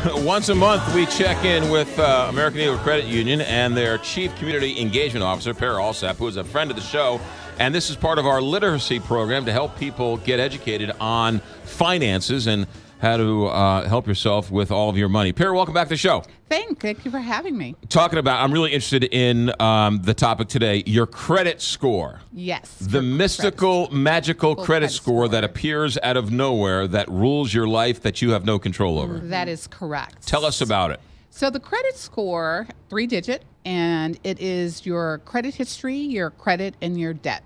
Once a month, we check in with uh, American Eagle Credit Union and their Chief Community Engagement Officer, Per Alsap, who is a friend of the show. And this is part of our literacy program to help people get educated on finances and how to uh, help yourself with all of your money. Pierre, welcome back to the show. Thank, thank you for having me. Talking about, I'm really interested in um, the topic today your credit score. Yes. The mystical, credit. magical credit, credit score, score, that appears out of nowhere that rules your life that you have no control over. That is correct. Tell us about it. So the credit score, three digit, and it is your credit history, your credit, and your debt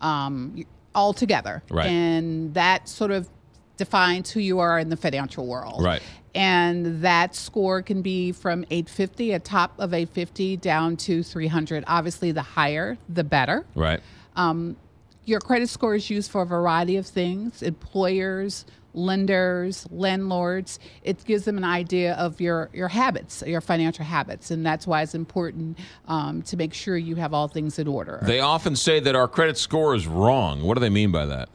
um, all together. Right. And that sort of defines who you are in the financial world. Right. And that score can be from 850, a top of 850, down to 300. Obviously, the higher, the better. Right. Um, your credit score is used for a variety of things employers, lenders, landlords. It gives them an idea of your, your habits, your financial habits. And that's why it's important um, to make sure you have all things in order. They often say that our credit score is wrong. What do they mean by that?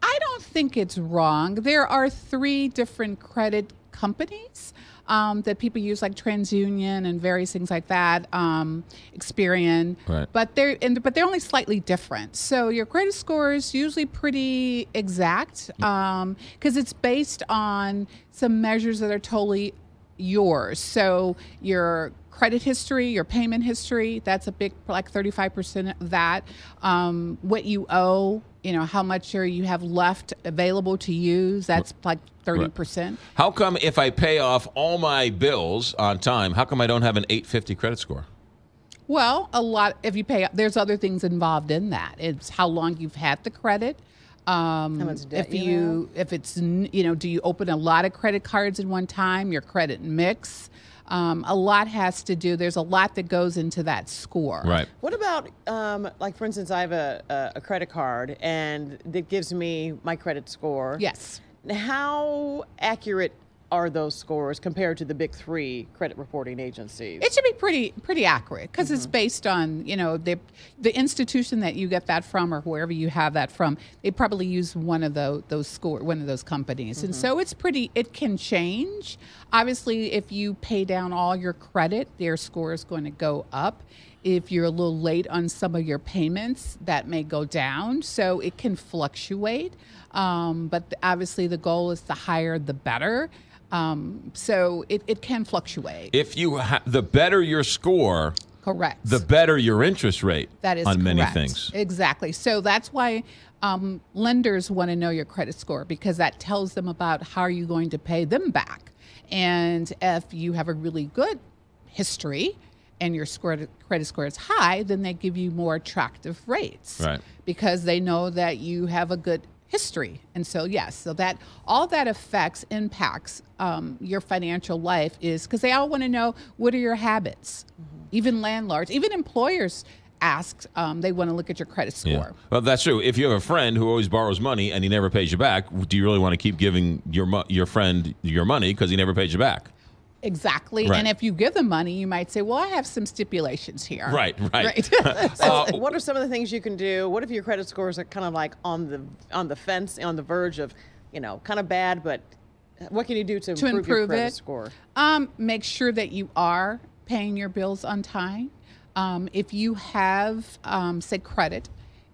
I don't think it's wrong. There are three different credit companies um, that people use, like TransUnion and various things like that, um, Experian. Right. But they're and, but they're only slightly different. So your credit score is usually pretty exact because mm. um, it's based on some measures that are totally yours. So your credit history, your payment history, that's a big, like 35% of that. Um, what you owe, you know, how much are, you have left available to use, that's like 30%. Right. How come if I pay off all my bills on time, how come I don't have an 850 credit score? Well, a lot, if you pay, there's other things involved in that. It's how long you've had the credit. Um, if you if it's you know, do you open a lot of credit cards at one time? Your credit mix. Um, a lot has to do. There's a lot that goes into that score. Right. What about um, like for instance, I have a, a credit card and that gives me my credit score. Yes. How accurate are those scores compared to the big three credit reporting agencies? It should be pretty pretty accurate because mm-hmm. it's based on you know the the institution that you get that from or wherever you have that from. They probably use one of the, those score one of those companies, mm-hmm. and so it's pretty. It can change. Obviously, if you pay down all your credit, their score is going to go up. If you're a little late on some of your payments, that may go down. So it can fluctuate. Um, but obviously, the goal is the higher, the better. Um, so it, it can fluctuate. If you ha- the better your score, correct, the better your interest rate. That is on correct. many things. Exactly. So that's why um, lenders want to know your credit score because that tells them about how are you going to pay them back, and if you have a really good history and your score, credit score is high, then they give you more attractive rates right. because they know that you have a good history. And so, yes, so that all that affects, impacts um, your financial life is because they all want to know what are your habits. Mm-hmm. Even landlords, even employers ask, um, they want to look at your credit score. Yeah. Well, that's true. If you have a friend who always borrows money and he never pays you back, do you really want to keep giving your your friend your money because he never pays you back? Exactly. Right. And if you give them money, you might say, well, I have some stipulations here. Right, right. right. uh, what are some of the things you can do? What if your credit scores are kind of like on the on the fence, on the verge of, you know, kind of bad, but what can you do to, to improve, improve, your credit it? score? Um, make sure that you are paying your bills on time. Um, if you have, um, say, credit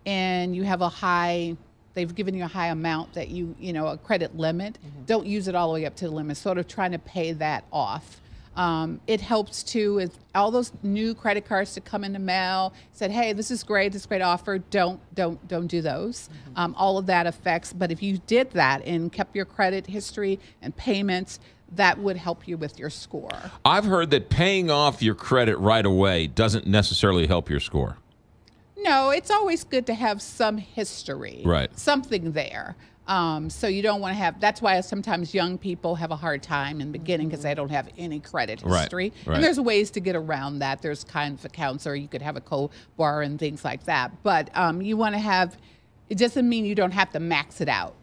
and you have a high they've given you a high amount that you, you know, a credit limit. Mm-hmm. Don't use it all the way up to the limit. Sort of trying to pay that off. Um, it helps too with all those new credit cards to come in the mail. Said, hey, this is great, this is great offer. Don't don't don't do those. Mm-hmm. Um, all of that affects. But if you did that and kept your credit history and payments, that would help you with your score. I've heard that paying off your credit right away doesn't necessarily help your score. No, it's always good to have some history, right? Something there. Um, so you don't want to have. That's why sometimes young people have a hard time in the beginning because they mm-hmm. don't have any credit history. Right, right. And there's ways to get around that. There's kind of accounts, or you could have a co bar and things like that. But um, you want to have. It doesn't mean you don't have to max it out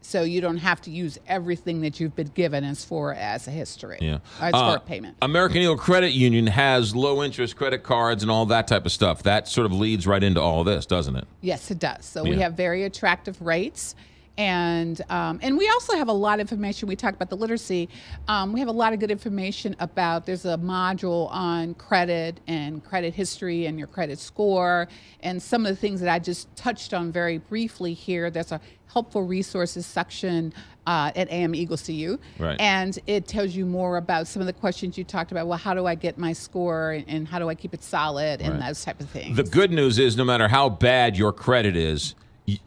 so you don't have to use everything that you've been given as far as a history. Yeah. As uh, payment. American Eagle Credit Union has low interest credit cards and all that type of stuff. That sort of leads right into all this, doesn't it? Yes, it does. So yeah. we have very attractive rates and um, and we also have a lot of information. We talk about the literacy. Um, we have a lot of good information about. There's a module on credit and credit history and your credit score and some of the things that I just touched on very briefly here. There's a helpful resources section uh, at AM Eagles CU, right. and it tells you more about some of the questions you talked about. Well, how do I get my score and, and how do I keep it solid and right. those type of things. The good news is, no matter how bad your credit is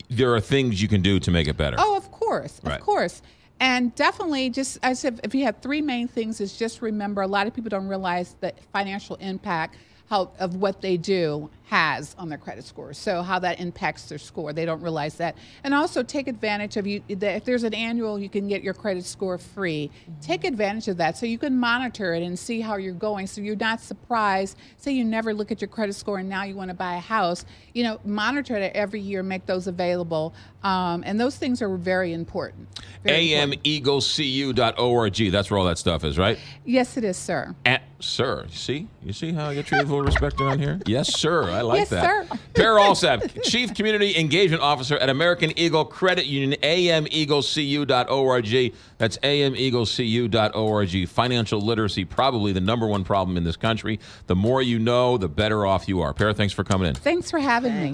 there are things you can do to make it better. Oh, of course, right. of course. And definitely, just I said, if you had three main things, is just remember a lot of people don't realize the financial impact how of what they do has on their credit score. So how that impacts their score, they don't realize that. And also take advantage of you. If there's an annual, you can get your credit score free. Mm-hmm. Take advantage of that so you can monitor it and see how you're going. So you're not surprised. Say you never look at your credit score and now you want to buy a house. You know, monitor it every year. Make those available. Um, and those things are very important. Very AMEagleCU.org. That's where all that stuff is, right? Yes, it is, sir. And sir. See, you see how I get treated with respect around here? Yes, sir. I like yes, that. Sir. Per Alsap, Chief Community Engagement Officer at American Eagle Credit Union, ameaglecu.org. That's ameaglecu.org. Financial literacy, probably the number one problem in this country. The more you know, the better off you are. Per, thanks for coming in. Thanks for having me.